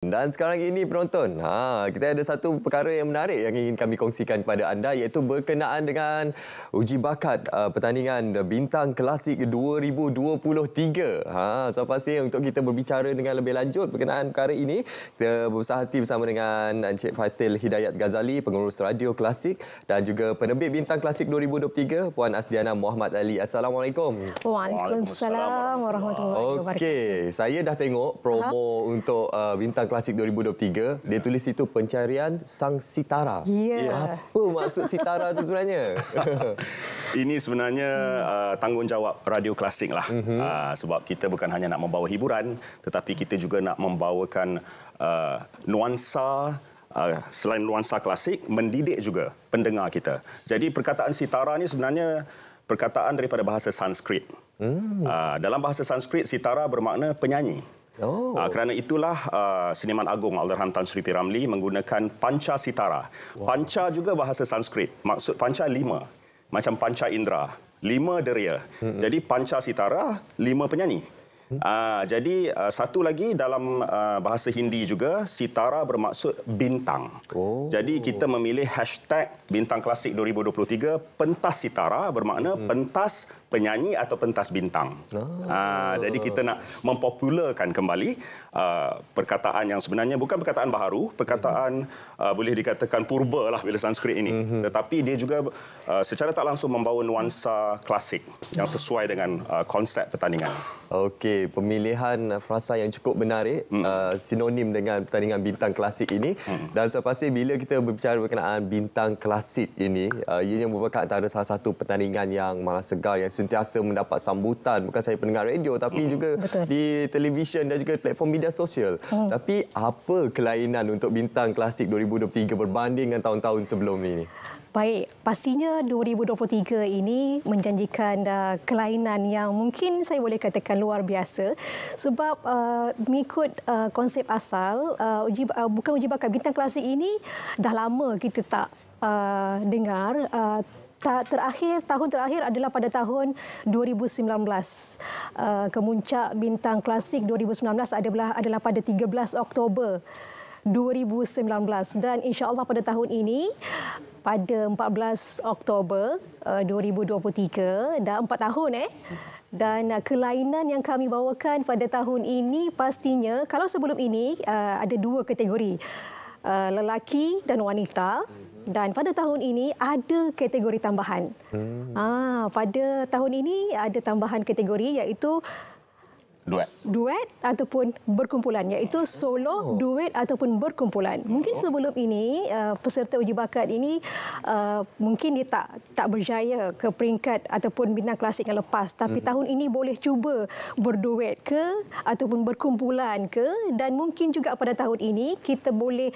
Dan sekarang ini penonton, ha, kita ada satu perkara yang menarik yang ingin kami kongsikan kepada anda iaitu berkenaan dengan uji bakat uh, pertandingan Bintang Klasik 2023. Ha, so pasti untuk kita berbicara dengan lebih lanjut berkenaan perkara ini, kita berusaha hati bersama dengan Encik Fatil Hidayat Ghazali, pengurus Radio Klasik dan juga penerbit Bintang Klasik 2023, Puan Asdiana Muhammad Ali. Assalamualaikum. Waalaikumsalam. Warahmatullahi wabarakatuh. Okey, saya dah tengok promo Aha. untuk uh, Bintang Klasik 2023, dia ya. tulis itu pencarian sang sitara. Yeah. Apa maksud sitara itu sebenarnya? Ini sebenarnya hmm. uh, tanggungjawab radio klasik lah. Mm-hmm. Uh, sebab kita bukan hanya nak membawa hiburan, tetapi kita juga nak membawakan uh, nuansa Uh, selain nuansa klasik mendidik juga pendengar kita. Jadi perkataan sitara ini sebenarnya perkataan daripada bahasa Sanskrit. Hmm. Uh, dalam bahasa Sanskrit sitara bermakna penyanyi. Oh. Uh, kerana itulah uh, Seniman agung Alderham Tan Sri P. Ramli menggunakan panca sitara. Wow. Panca juga bahasa Sanskrit. Maksud panca lima. Macam panca indera. Lima deria. Mm-hmm. Jadi panca sitara, lima penyanyi. Uh, jadi uh, satu lagi dalam uh, bahasa Hindi juga sitara bermaksud bintang. Oh. Jadi kita memilih hashtag bintang klasik 2023 pentas sitara bermakna hmm. pentas penyanyi atau pentas bintang. Ah. Uh, jadi kita nak mempopularkan kembali uh, perkataan yang sebenarnya bukan perkataan baharu, perkataan hmm. uh, boleh dikatakan purba lah bila Sanskrit ini. Hmm. Tetapi dia juga uh, secara tak langsung membawa nuansa klasik yang hmm. sesuai dengan uh, konsep pertandingan. Okey. Okey, pemilihan frasa yang cukup menarik hmm. uh, sinonim dengan pertandingan bintang klasik ini. Hmm. Dan selepas ini, bila kita berbicara berkenaan bintang klasik ini, uh, ianya merupakan antara salah satu pertandingan yang malah segar yang sentiasa mendapat sambutan bukan saya pendengar radio tapi hmm. juga Betul. di televisyen dan juga platform media sosial. Hmm. Tapi apa kelainan untuk bintang klasik 2023 berbanding dengan tahun-tahun sebelum ini? Baik, pastinya 2023 ini menjanjikan uh, kelainan yang mungkin saya boleh katakan luar biasa sebab uh, mengikut uh, konsep asal uh, uji uh, bukan uji bakat bintang klasik ini dah lama kita tak uh, dengar uh, terakhir tahun terakhir adalah pada tahun 2019. Uh, kemuncak bintang klasik 2019 adalah adalah pada 13 Oktober 2019 dan insyaallah pada tahun ini pada 14 Oktober 2023 eh, dah 4 tahun eh dan eh, kelainan yang kami bawakan pada tahun ini pastinya kalau sebelum ini eh, ada dua kategori lelaki dan wanita dan pada tahun ini ada kategori tambahan. Hmm. Ah, pada tahun ini ada tambahan kategori iaitu duet. Duet ataupun berkumpulan iaitu solo, oh. duet ataupun berkumpulan. Oh. Mungkin sebelum ini uh, peserta uji bakat ini uh, mungkin dia tak tak berjaya ke peringkat ataupun bintang klasik yang lepas tapi hmm. tahun ini boleh cuba berduet ke ataupun berkumpulan ke dan mungkin juga pada tahun ini kita boleh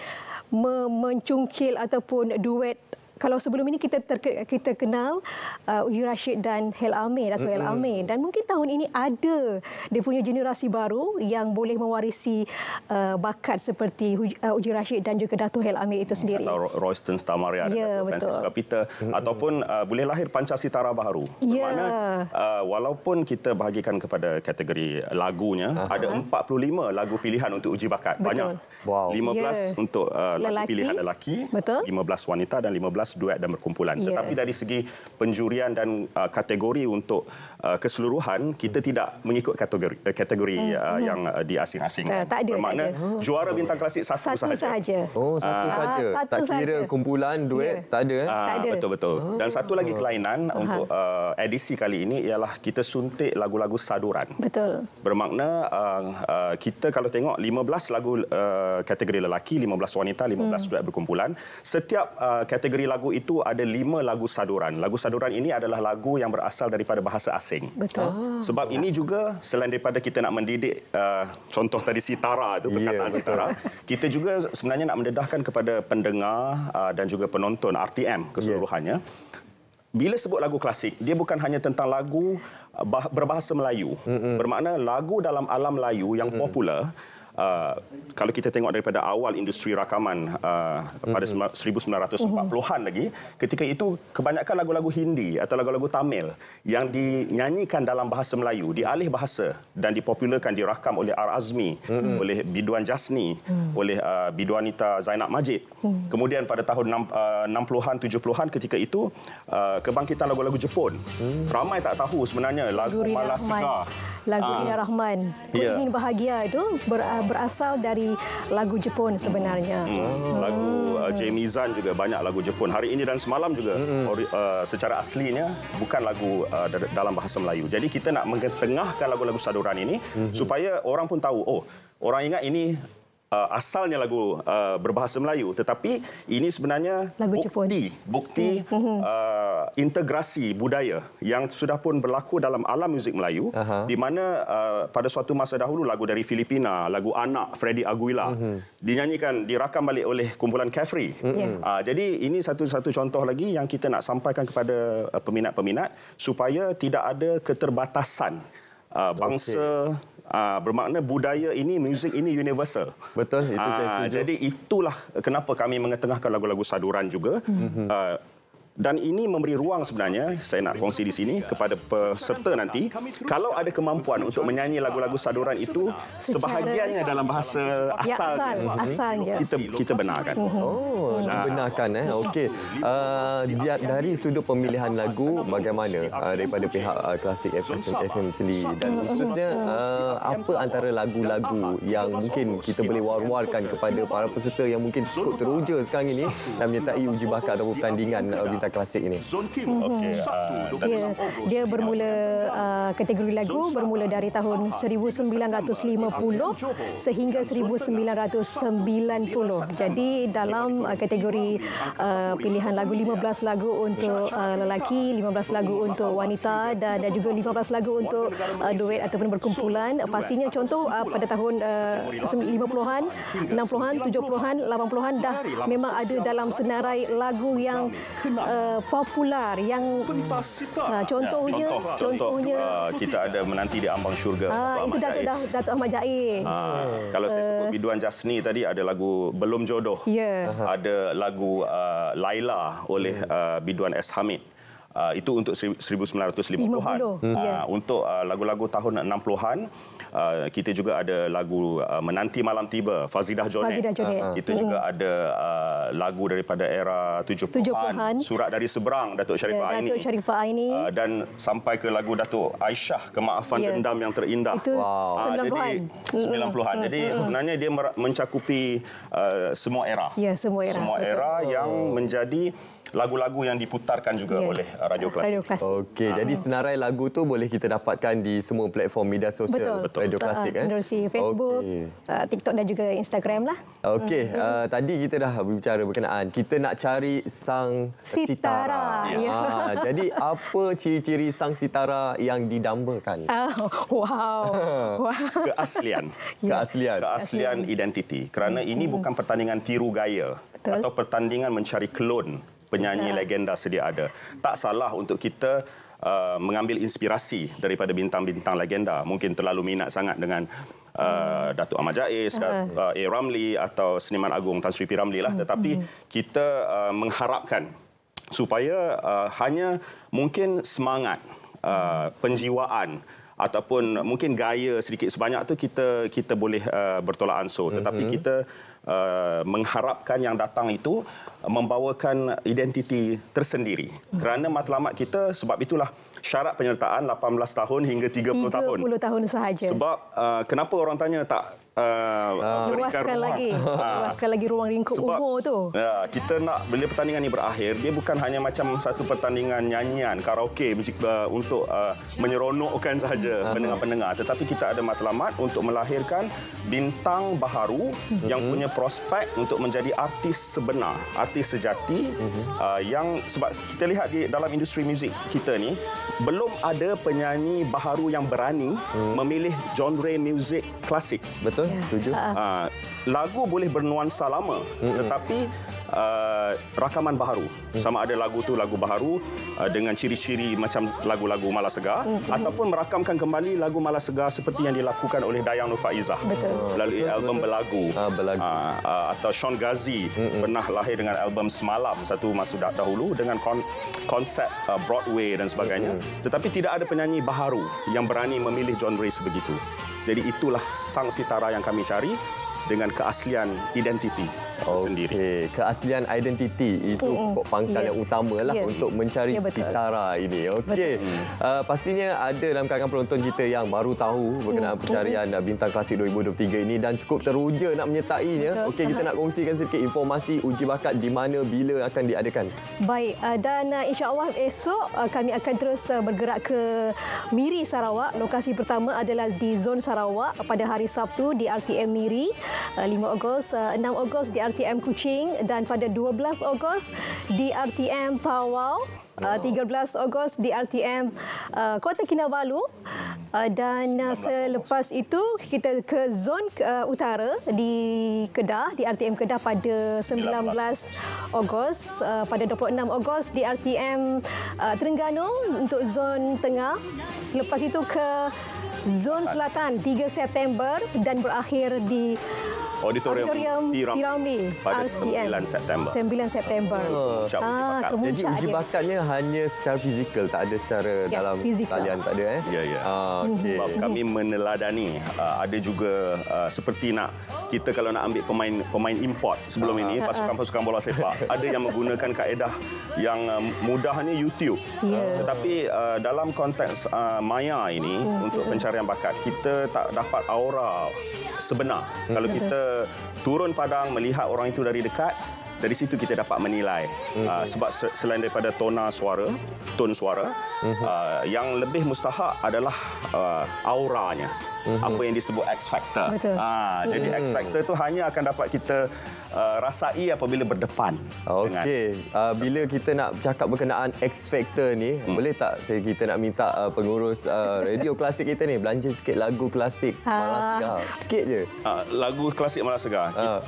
me- mencungkil ataupun duet kalau sebelum ini kita ter- kita kenal uh, Uyur Rashid dan Hel Amir atau Hel mm Amir dan mungkin tahun ini ada dia punya generasi baru yang boleh mewarisi uh, bakat seperti uh, Uyur Rashid dan juga Dato Hel Amir itu sendiri. Atau Royston Stamaria ya, dan Francis Kapita mm-hmm. ataupun uh, boleh lahir Pancasitara baru. Ya. Bermakna uh, walaupun kita bahagikan kepada kategori lagunya uh-huh. ada 45 lagu pilihan untuk uji bakat. Betul. Banyak. Wow. 15 ya. untuk uh, lagu pilihan lelaki, Betul. 15 wanita dan 15 jelas duet dan berkumpulan. Yeah. Tetapi dari segi penjurian dan uh, kategori untuk uh, keseluruhan, kita tidak mengikut kategori uh, kategori mm. uh, hmm. yang uh, di asing-asing. Uh, tak ada, Bermakna tak ada. Oh. juara bintang klasik satu, satu sahaja. sahaja. Oh, satu uh, sahaja. Satu tak kira sahaja. kumpulan, duet, yeah. tak ada. Uh, eh? ah, Betul-betul. Dan satu lagi oh. kelainan uh untuk uh, edisi kali ini ialah kita suntik lagu-lagu saduran. Betul. Bermakna uh, uh, kita kalau tengok 15 lagu uh, kategori lelaki, 15 wanita, 15 hmm. duet berkumpulan. Setiap uh, kategori lagu itu ada lima lagu saduran. Lagu saduran ini adalah lagu yang berasal daripada bahasa asing. Betul. Ah, Sebab ini juga selain daripada kita nak mendidik uh, contoh tadi sitara itu perkataan yeah, sitara, kita juga sebenarnya nak mendedahkan kepada pendengar uh, dan juga penonton RTM keseluruhannya. Yeah. Bila sebut lagu klasik, dia bukan hanya tentang lagu uh, berbahasa Melayu. Mm-hmm. Bermakna lagu dalam alam Melayu yang mm-hmm. popular uh, kalau kita tengok daripada awal industri rakaman uh, pada mm-hmm. uh-huh. 1940-an mm-hmm. lagi, ketika itu kebanyakan lagu-lagu Hindi atau lagu-lagu Tamil yang dinyanyikan dalam bahasa Melayu, dialih bahasa dan dipopularkan dirakam oleh Ar Azmi, uh-huh. oleh Biduan Jasni, uh-huh. oleh uh, Biduanita Zainab Majid. Uh-huh. Kemudian pada tahun uh, 60-an 70-an ketika itu uh, kebangkitan lagu-lagu Jepun. Uh-huh. Ramai tak tahu sebenarnya lagu Malasika, lagu Ria ah. Rahman, uh, Ku yeah. ingin bahagia itu ber, uh, berasal dari lagu Jepun sebenarnya. Hmm. Hmm. Lagu uh, hmm. Jamie Zan juga banyak lagu Jepun. Hari ini dan semalam juga hmm. uh, secara aslinya bukan lagu uh, dalam bahasa Melayu. Jadi kita nak mengetengahkan lagu-lagu saduran ini hmm. supaya orang pun tahu. Oh, orang ingat ini uh, asalnya lagu uh, berbahasa Melayu tetapi ini sebenarnya lagu bukti Jepun. bukti hmm, hmm, hmm. uh, integrasi budaya yang sudah pun berlaku dalam alam muzik Melayu uh-huh. di mana uh, pada suatu masa dahulu lagu dari Filipina lagu anak Freddy Aguila uh-huh. dinyanyikan dirakam balik oleh kumpulan Kefri uh-huh. Ya. uh, jadi ini satu-satu contoh lagi yang kita nak sampaikan kepada uh, peminat-peminat supaya tidak ada keterbatasan uh, bangsa okay. Uh, bermakna budaya ini, muzik ini universal. Betul, itu uh, saya ah, setuju. Jadi itulah kenapa kami mengetengahkan lagu-lagu saduran juga. Mm-hmm. Uh, dan ini memberi ruang sebenarnya saya nak kongsi di sini kepada peserta nanti kalau ada kemampuan untuk menyanyi lagu-lagu saduran itu sebahagiannya dalam bahasa asal ya, asal mhm. kita kita benarkan mhm. oh nah. Mhm. benarkan eh okay. uh, ah. ah, dari sudut pemilihan lagu bagaimana uh, daripada pihak uh, klasik FM, FM sendiri dan khususnya uh, apa antara lagu-lagu yang mungkin kita boleh war-warkan kepada para peserta yang mungkin cukup teruja sekarang ini dan menyertai uji bakar atau pertandingan uh, Jakarta Klasik ini. Mhm. Okay. Uh, dia, bermula uh, kategori lagu bermula dari tahun 1950 sehingga 1990. Jadi dalam uh, kategori uh, pilihan lagu 15 lagu untuk uh, lelaki, 15 lagu untuk wanita dan, dan juga 15 lagu untuk uh, duet ataupun berkumpulan. Pastinya contoh uh, pada tahun uh, 50-an, 60-an, 70-an, 80-an dah memang ada dalam senarai lagu yang uh, uh, popular yang pentas sitar. Nah, contohnya, ya, contoh, contohnya uh, kita ada menanti di ambang syurga. Ah, uh, itu Datuk Dah Datuk Ahmad Jais. Uh, uh, kalau saya sebut eh. biduan Jasni tadi ada lagu Belum Jodoh. Yeah. Ada lagu uh, Laila oleh uh, biduan S Hamid. Ah, itu untuk 1950-an. Uh, ah, ya. untuk ah, lagu-lagu uh, tahun 60-an, uh, kita juga ada lagu uh, Menanti Malam Tiba, Fazidah Jonet. Fazidah Jonet. Uh-huh. Kita hmm. juga ada uh, lagu daripada era 70-an, 70 Surat Dari Seberang, Datuk Syarifah ya, Aini. Datuk Syarifah Uh, dan sampai ke lagu Datuk Aisyah, Kemaafan yeah. Dendam Yang Terindah. Itu wow. 90-an. Uh, jadi, 90-an. Hmm. Jadi sebenarnya dia mencakupi uh, semua era. yeah, semua era. Semua era yang oh. menjadi lagu-lagu yang diputarkan juga yeah. oleh uh, Radio Klasik. Radio Klasik. Okey, uh jadi ah. senarai lagu tu boleh kita dapatkan di semua platform media sosial Betul. Betul. Radio Klasik. Betul. Uh, ah, eh? Facebook, okay. uh, ah, TikTok dan juga Instagram lah. Okey, uh, uh, tadi kita dah berbicara berkenaan. Kita nak cari sang sitara. sitara. Yeah. Ya. Uh, jadi apa ciri-ciri sang sitara yang didambakan? Uh, wow. Keaslian. Yeah. Ya. Keaslian. Keaslian identiti. Kerana ini hmm. bukan pertandingan tiru gaya. Betul. Atau pertandingan mencari klon penyanyi Betul. legenda sedia ada. Tak salah untuk kita uh, mengambil inspirasi daripada bintang-bintang legenda. Mungkin terlalu minat sangat dengan uh, Datuk Ahmad Jais, uh-huh. uh, A. Ramli atau Seniman Agung Tan Sri P. Ramli. Lah. Hmm, tetapi uh-huh. kita uh, mengharapkan supaya uh, hanya mungkin semangat, uh, penjiwaan ataupun mungkin gaya sedikit sebanyak tu kita kita boleh uh, bertolak ansur tetapi uh-huh. kita uh, mengharapkan yang datang itu uh, membawakan identiti tersendiri. Hmm. Kerana matlamat kita sebab itulah syarat penyertaan 18 tahun hingga 30, 30 tahun. 30 tahun sahaja. Sebab uh, kenapa orang tanya tak uh, luaskan rumah. lagi ah. luaskan lagi ruang ringkuk umur tu ya kita nak bila pertandingan ini berakhir dia bukan hanya macam satu pertandingan nyanyian karaoke untuk uh, menyeronokkan saja uh-huh. pendengar-pendengar tetapi kita ada matlamat untuk melahirkan bintang baharu uh-huh. yang punya prospek untuk menjadi artis sebenar artis sejati uh-huh. uh, yang sebab kita lihat di dalam industri muzik kita ni belum ada penyanyi baharu yang berani uh-huh. memilih genre muzik klasik betul Betul. Ya. Setuju. Uh, lagu boleh bernuansa lama mm-hmm. tetapi uh, rakaman baharu. Mm-hmm. Sama ada lagu tu lagu baharu uh, dengan ciri-ciri macam lagu-lagu Malas Segar mm, mm-hmm. ataupun merakamkan kembali lagu Malas Segar seperti yang dilakukan oleh Dayang Nur Faizah. Betul. Oh, Melalui betul, album betul. Belagu. Ah, belagu. Uh, uh, atau Sean Gazi mm-hmm. pernah lahir dengan album Semalam satu masa dahulu dengan kon- konsep uh, Broadway dan sebagainya. Mm-hmm. Tetapi tidak ada penyanyi baharu yang berani memilih genre sebegitu. Jadi itulah sang sitara yang kami cari dengan keaslian identiti okay. sendiri. Keaslian identiti itu mm -mm. pangkal yeah. yang utama yeah. Ya. untuk mencari yeah, ya, sitara ini. Okay. Uh, pastinya ada dalam kalangan penonton kita yang baru tahu berkenaan pencarian uh, bintang klasik 2023 ini dan cukup teruja nak menyertainya. Okay, kita nak kongsikan sedikit informasi uji bakat di mana, bila akan diadakan. Baik, uh, dan uh, insya Allah esok uh, kami akan terus uh, bergerak ke Miri, Sarawak. Lokasi pertama adalah di Zon Sarawak pada hari Sabtu di RTM Miri. 5 eh, Ogos, 6 eh, Ogos di RTM Kuching dan pada 12 Ogos di RTM Tawau. 13 eh, Ogos di RTM Kota Kinabalu dan selepas itu kita ke zon utara di Kedah di RTM Kedah pada 19 Ogos pada 26 Ogos di RTM Terengganu untuk zon tengah selepas itu ke zon selatan 3 September dan berakhir di auditorium, auditorium Piramdi, Piramdi pada RCM. 9 September. 9 September. Oh. ah, bakat. Jadi uji bakatnya dia. hanya secara fizikal, tak ada secara ya, dalam fizikal. talian tak ada eh. Ya ya. Ah, okay. Sebab kami meneladani ah, ada juga ah, seperti nak kita kalau nak ambil pemain pemain import sebelum ini ah, ah, ah. pasukan-pasukan bola sepak ada yang menggunakan kaedah yang um, mudah ni YouTube. Yeah. Tetapi uh, dalam konteks uh, maya ini yeah. Ya, untuk ya. pencarian bakat kita tak dapat aura sebenar. Yeah. Kalau ya, kita turun padang melihat orang itu dari dekat dari situ kita dapat menilai mm-hmm. sebab selain daripada tona suara, tone suara, mm-hmm. yang lebih mustahak adalah uh, auranya mm-hmm. apa yang disebut X factor. Ha, mm-hmm. jadi X factor itu hanya akan dapat kita uh, rasai apabila berdepan. Okey. Uh, bila kita nak cakap berkenaan X factor ni, mm. boleh tak saya kita nak minta uh, pengurus uh, radio klasik kita ni belanja sikit lagu klasik ha. Malas Segar. Sikit je. Uh, lagu klasik Malas Segar. Uh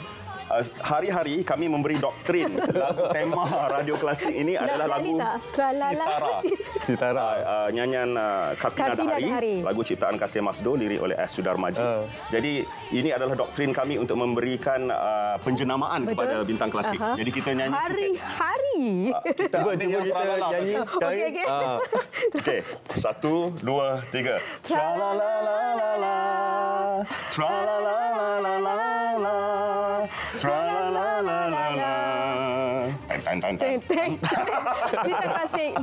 hari-hari kami memberi doktrin lagu tema radio klasik ini adalah lagu Sitara. Sitara. Uh, nyanyian uh, Kartina Dahari. Lagu ciptaan Kasih Masdo, lirik oleh S. Sudarmaji. Uh. Jadi ini adalah doktrin kami untuk memberikan uh, penjenamaan Betul. kepada bintang klasik. Uh-huh. Jadi kita nyanyi Hari-hari. Uh, kita cuba kita nyanyi. Okey, okey. Okey, satu, dua, tiga. Tra-la-la-la-la-la. Tra-la-la-la-la-la. Kita klasik 2023.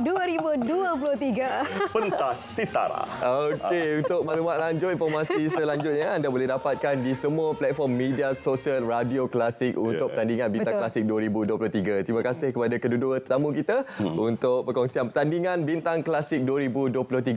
Pentas Sitara. Okey, ah. untuk maklumat lanjut, informasi selanjutnya anda boleh dapatkan di semua platform media sosial Radio Klasik untuk pertandingan Bita Klasik 2023. Terima kasih kepada kedua-dua tetamu kita hmm. untuk perkongsian pertandingan Bintang Klasik 2023.